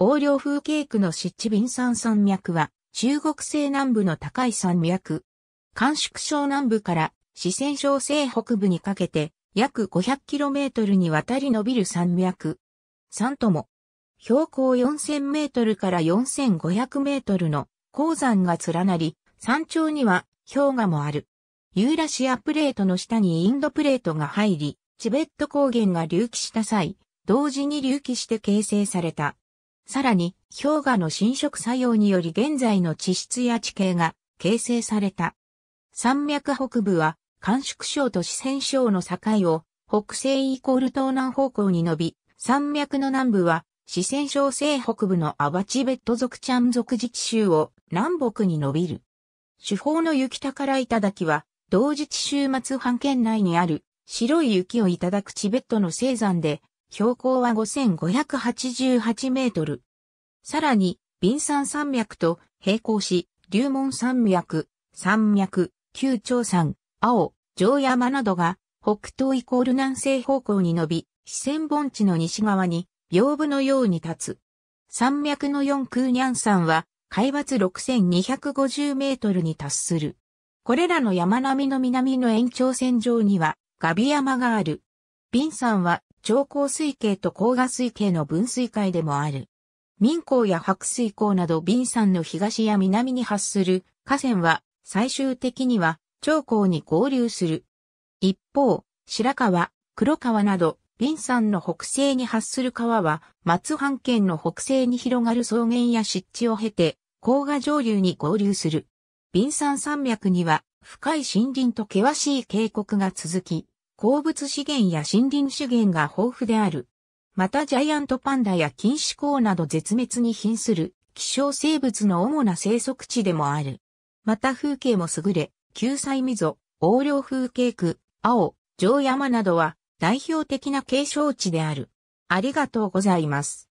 王領風景区の湿地ビン山山脈は、中国西南部の高い山脈。甘粛省南部から四川省西北部にかけて、約 500km にわたり伸びる山脈。山とも、標高 4000m から 4500m の鉱山が連なり、山頂には氷河もある。ユーラシアプレートの下にインドプレートが入り、チベット高原が隆起した際、同時に隆起して形成されたさらに、氷河の侵食作用により現在の地質や地形が形成された。山脈北部は、甘粛省と四川省の境を、北西イコール東南方向に伸び、山脈の南部は、四川省西北部のアバチベット族チャン族自治州を南北に伸びる。主峰の雪宝頂は、同自治州末半圏内にある白い雪をいただくチベットの青山で標高は5588メートル。さらに、ビンサン山脈と並行し、龍門山脈、山脈、旧長山、青、城山などが、北東イコール南西方向に伸び、四川盆地の西側に、屏風のように立つ。山脈の四空にゃん山は、海抜6250メートルに達する。これらの山並みの南の延長線上には、ガビ山がある。ビン山は長江水系と黄河水系の分水界でもある。民港や白水港など瓶山の東や南に発する河川は最終的には長江に合流する。一方、白川、黒川など瓶山の北西に発する川は松半県の北西に広がる草原や湿地を経て甲賀上流に合流する。瓶山山脈には深い森林と険しい渓谷が続き、鉱物資源や森林資源が豊富である。またジャイアントパンダや禁止港など絶滅に瀕する希少生物の主な生息地でもある。また風景も優れ、救済溝、横領風景区、青、城山などは代表的な景勝地である。ありがとうございます。